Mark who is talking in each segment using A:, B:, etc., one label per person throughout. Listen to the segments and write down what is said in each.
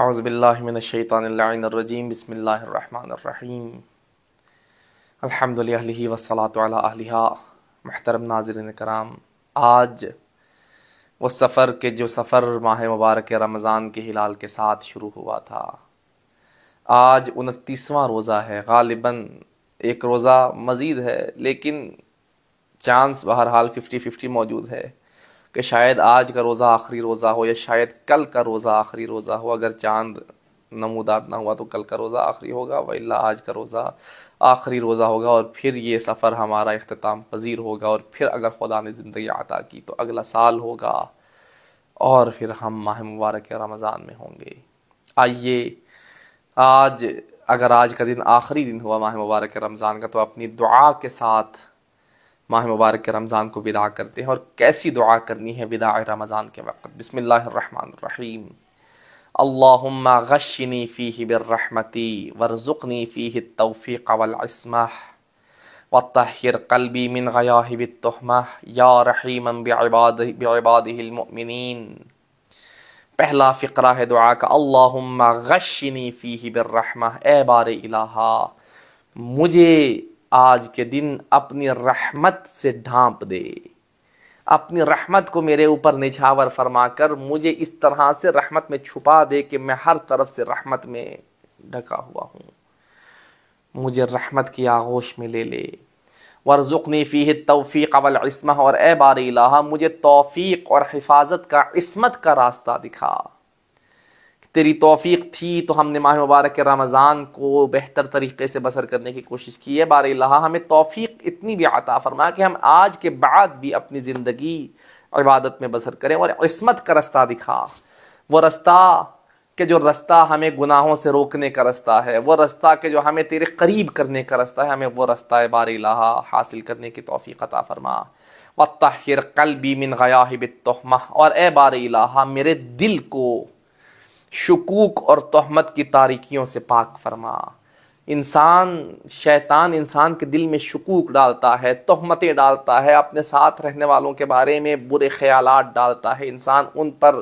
A: اعوذ باللہ من الشیطان اللعین الرجیم بسم اللہ الرحمن الرحیم الحمد والصلاة علی علیہ محترم ناظرین کرام آج وہ سفر کے جو سفر ماہ مبارک رمضان کے ہلال کے ساتھ شروع ہوا تھا آج انتیسواں روزہ ہے غالباً ایک روزہ مزید ہے لیکن چانس بہرحال ففٹی ففٹی موجود ہے کہ شاید آج کا روزہ آخری روزہ ہو یا شاید کل کا روزہ آخری روزہ ہو اگر چاند نمودار نہ ہوا تو کل کا روزہ آخری ہوگا ولا آج کا روزہ آخری روزہ ہوگا اور پھر یہ سفر ہمارا اختتام پذیر ہوگا اور پھر اگر خدا نے زندگی عطا کی تو اگلا سال ہوگا اور پھر ہم ماہ مبارک رمضان میں ہوں گے آئیے آج اگر آج کا دن آخری دن ہوا ماہ مبارک رمضان کا تو اپنی دعا کے ساتھ ماہ مبارک رمضان کو ودا کرتے ہیں اور کیسی دعا کرنی ہے ودا رمضان کے وقت بسم اللہ الرحمن الرحیم اللہم غشنی فیہ بالرحمتی ورزقنی فیہ التوفیق والعصمہ وطہر قلبی من غیاہ بالتحمہ یا رحیما بعباده المؤمنین پہلا فقرہ ہے دعا کا اللہم غشنی فیہ بالرحمہ اے بار الہا مجھے آج کے دن اپنی رحمت سے ڈھانپ دے اپنی رحمت کو میرے اوپر نچھاور فرما کر مجھے اس طرح سے رحمت میں چھپا دے کہ میں ہر طرف سے رحمت میں ڈھکا ہوا ہوں مجھے رحمت کی آغوش میں لے لے ورزقنی فی التوفیق توفیق اور اے بار الہ مجھے توفیق اور حفاظت کا عصمت کا راستہ دکھا تیری توفیق تھی تو ہم نے ماہ مبارک کے رمضان کو بہتر طریقے سے بسر کرنے کی کوشش کی ہے بار اللہ ہمیں توفیق اتنی بھی عطا فرما کہ ہم آج کے بعد بھی اپنی زندگی عبادت میں بسر کریں اور عصمت کا رستہ دکھا وہ رستہ کہ جو رستہ ہمیں گناہوں سے روکنے کا رستہ ہے وہ رستہ کہ جو ہمیں تیرے قریب کرنے کا رستہ ہے ہمیں وہ رستہ بار الہ حاصل کرنے کی توفیق عطا فرما و تاہر کل من غیا بہمہ اور اے بار الہ میرے دل کو شکوک اور تہمت کی تاریکیوں سے پاک فرما انسان شیطان انسان کے دل میں شکوک ڈالتا ہے تہمتیں ڈالتا ہے اپنے ساتھ رہنے والوں کے بارے میں برے خیالات ڈالتا ہے انسان ان پر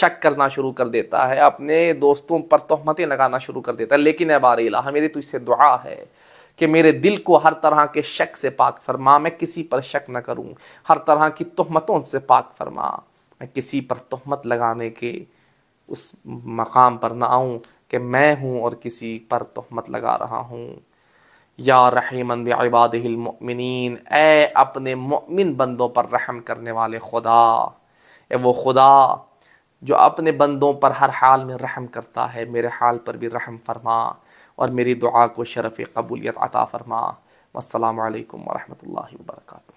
A: شک کرنا شروع کر دیتا ہے اپنے دوستوں پر تہمتیں لگانا شروع کر دیتا ہے لیکن بار الہ میری تجھ سے دعا ہے کہ میرے دل کو ہر طرح کے شک سے پاک فرما میں کسی پر شک نہ کروں ہر طرح کی تہمتوں سے پاک فرما میں کسی پر تہمت لگانے کے اس مقام پر نہ آؤں کہ میں ہوں اور کسی پر تہمت لگا رہا ہوں یا عباد المؤمنین اے اپنے مؤمن بندوں پر رحم کرنے والے خدا اے وہ خدا جو اپنے بندوں پر ہر حال میں رحم کرتا ہے میرے حال پر بھی رحم فرما اور میری دعا کو شرف قبولیت عطا فرما السلام علیکم ورحمۃ اللہ وبرکاتہ